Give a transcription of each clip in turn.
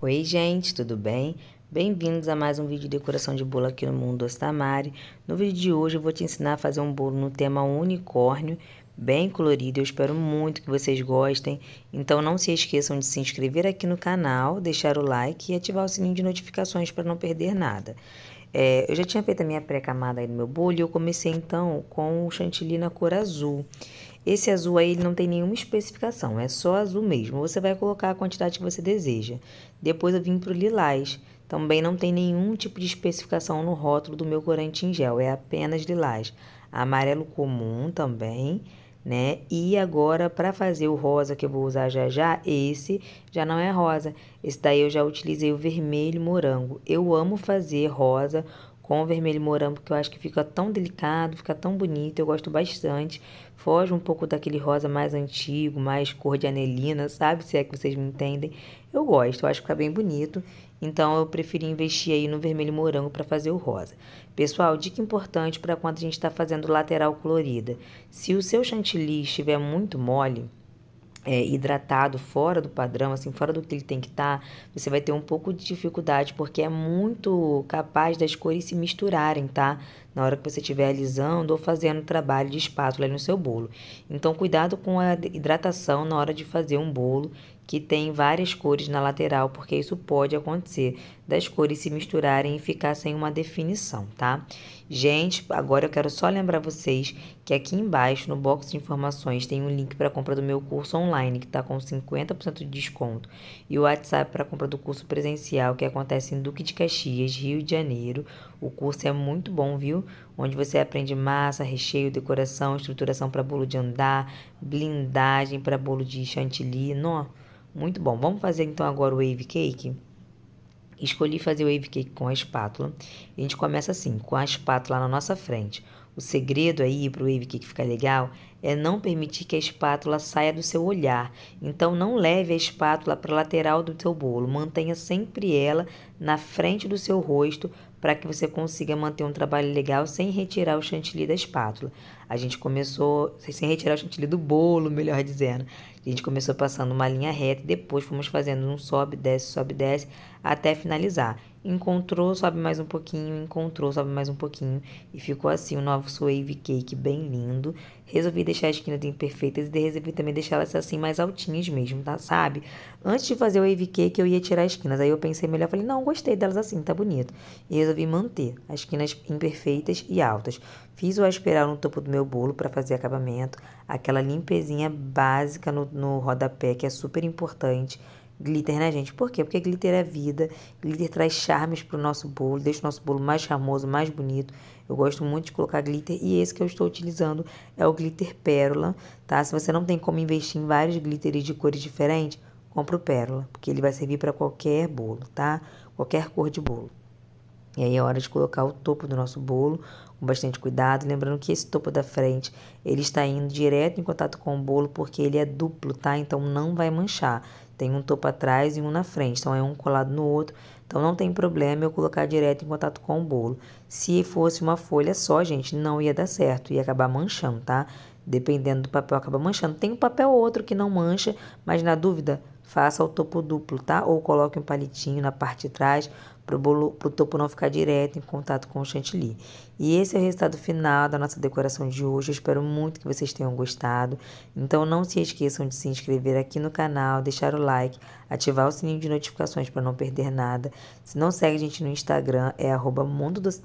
Oi, gente, tudo bem? Bem-vindos a mais um vídeo de decoração de bolo aqui no Mundo Ostamari. No vídeo de hoje eu vou te ensinar a fazer um bolo no tema unicórnio, bem colorido. Eu espero muito que vocês gostem. Então não se esqueçam de se inscrever aqui no canal, deixar o like e ativar o sininho de notificações para não perder nada. É, eu já tinha feito a minha pré-camada aí no meu bolo e eu comecei então com o chantilly na cor azul. Esse azul aí ele não tem nenhuma especificação, é só azul mesmo. Você vai colocar a quantidade que você deseja. Depois eu vim para o lilás. Também não tem nenhum tipo de especificação no rótulo do meu corante em gel, é apenas lilás. Amarelo comum também, né? E agora, para fazer o rosa que eu vou usar já já, esse já não é rosa. Esse daí eu já utilizei o vermelho morango. Eu amo fazer rosa com o vermelho morango, que eu acho que fica tão delicado, fica tão bonito, eu gosto bastante. Foge um pouco daquele rosa mais antigo, mais cor de anelina, sabe? Se é que vocês me entendem. Eu gosto, eu acho que fica bem bonito. Então eu preferi investir aí no vermelho morango para fazer o rosa. Pessoal, dica importante para quando a gente está fazendo lateral colorida. Se o seu chantilly estiver muito mole, é, hidratado fora do padrão, assim, fora do que ele tem que estar, tá, você vai ter um pouco de dificuldade, porque é muito capaz das cores se misturarem, tá? Na hora que você estiver alisando ou fazendo trabalho de espátula no seu bolo. Então, cuidado com a hidratação na hora de fazer um bolo, que tem várias cores na lateral, porque isso pode acontecer, das cores se misturarem e ficar sem uma definição, tá? Gente, agora eu quero só lembrar vocês que aqui embaixo, no box de informações, tem um link para compra do meu curso online, que está com 50% de desconto, e o WhatsApp para compra do curso presencial, que acontece em Duque de Caxias, Rio de Janeiro. O curso é muito bom, viu? Onde você aprende massa, recheio, decoração, estruturação para bolo de andar, blindagem para bolo de chantilly, não? Muito bom. Vamos fazer então agora o wave cake? Escolhi fazer o wave cake com a espátula. A gente começa assim, com a espátula na nossa frente. O segredo aí para o wave cake ficar legal é não permitir que a espátula saia do seu olhar. Então, não leve a espátula para a lateral do seu bolo. Mantenha sempre ela na frente do seu rosto para que você consiga manter um trabalho legal sem retirar o chantilly da espátula. A gente começou sem retirar o chantilly do bolo, melhor dizendo. A gente começou passando uma linha reta e depois fomos fazendo um sobe, desce, sobe, desce até finalizar. Encontrou, sobe mais um pouquinho, encontrou, sobe mais um pouquinho e ficou assim o um novo Wave Cake bem lindo. Resolvi deixar as esquinas imperfeitas e resolvi também deixar elas assim mais altinhas mesmo, tá? Sabe? Antes de fazer o Wave Cake eu ia tirar as esquinas, aí eu pensei melhor, falei, não, gostei delas assim, tá bonito. E resolvi manter as esquinas imperfeitas e altas. Fiz o aspiral no topo do meu bolo para fazer acabamento, aquela limpezinha básica no no rodapé, que é super importante. Glitter, né, gente? Por quê? Porque glitter é vida, glitter traz charmes para o nosso bolo, deixa o nosso bolo mais charmoso, mais bonito. Eu gosto muito de colocar glitter e esse que eu estou utilizando é o glitter pérola, tá? Se você não tem como investir em vários glitters de cores diferentes, compra o pérola, porque ele vai servir para qualquer bolo, tá? Qualquer cor de bolo. E aí é hora de colocar o topo do nosso bolo com bastante cuidado, lembrando que esse topo da frente, ele está indo direto em contato com o bolo porque ele é duplo, tá? Então não vai manchar. Tem um topo atrás e um na frente, então é um colado no outro. Então não tem problema eu colocar direto em contato com o bolo. Se fosse uma folha só, gente, não ia dar certo, ia acabar manchando, tá? Dependendo do papel acaba manchando. Tem um papel outro que não mancha, mas na dúvida, faça o topo duplo, tá? Ou coloque um palitinho na parte de trás para o topo não ficar direto em contato com o chantilly. E esse é o resultado final da nossa decoração de hoje. Eu espero muito que vocês tenham gostado. Então não se esqueçam de se inscrever aqui no canal, deixar o like, ativar o sininho de notificações para não perder nada. Se não segue a gente no Instagram, é arroba Mundo Doce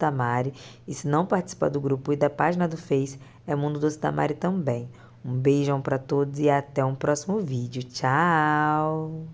E se não participar do grupo e da página do Face, é Mundo Doce Tamari também. Um beijão para todos e até um próximo vídeo. Tchau!